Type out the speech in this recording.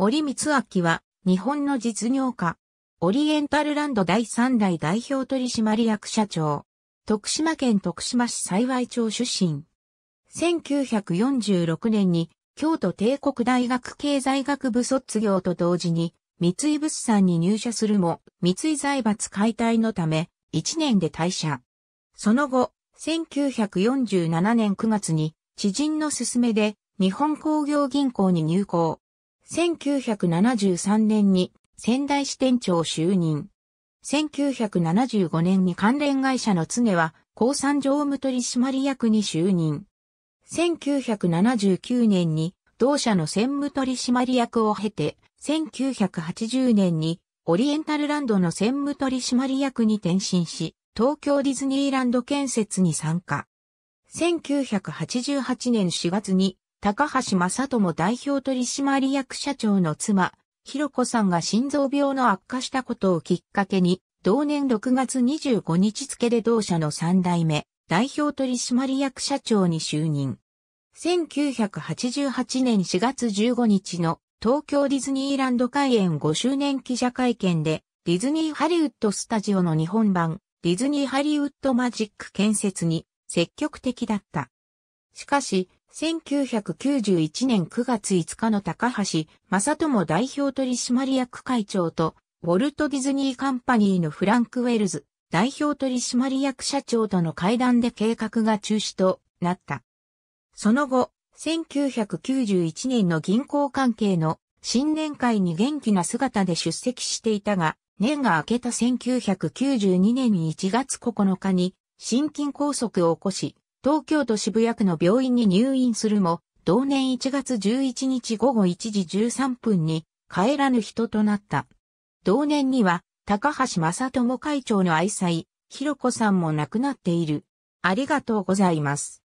森光明は、日本の実業家、オリエンタルランド第3代代表取締役社長、徳島県徳島市幸町出身。1946年に、京都帝国大学経済学部卒業と同時に、三井物産に入社するも、三井財閥解体のため、1年で退社。その後、1947年9月に、知人の勧めで、日本工業銀行に入行。1973年に仙台支店長就任。1975年に関連会社の常は、鉱産常務取締役に就任。1979年に、同社の専務取締役を経て、1980年に、オリエンタルランドの専務取締役に転身し、東京ディズニーランド建設に参加。1988年4月に高橋正智代表取締役社長の妻、ひろこさんが心臓病の悪化したことをきっかけに、同年6月25日付で同社の3代目、代表取締役社長に就任。1988年4月15日の東京ディズニーランド開園5周年記者会見で、ディズニーハリウッドスタジオの日本版、ディズニーハリウッドマジック建設に積極的だった。しかし、1991年9月5日の高橋正友代表取締役会長と、ウォルト・ディズニー・カンパニーのフランク・ウェルズ代表取締役社長との会談で計画が中止となった。その後、1991年の銀行関係の新年会に元気な姿で出席していたが、年が明けた1992年1月9日に心筋梗塞を起こし、東京都渋谷区の病院に入院するも、同年1月11日午後1時13分に帰らぬ人となった。同年には、高橋正智会長の愛妻、ひろこさんも亡くなっている。ありがとうございます。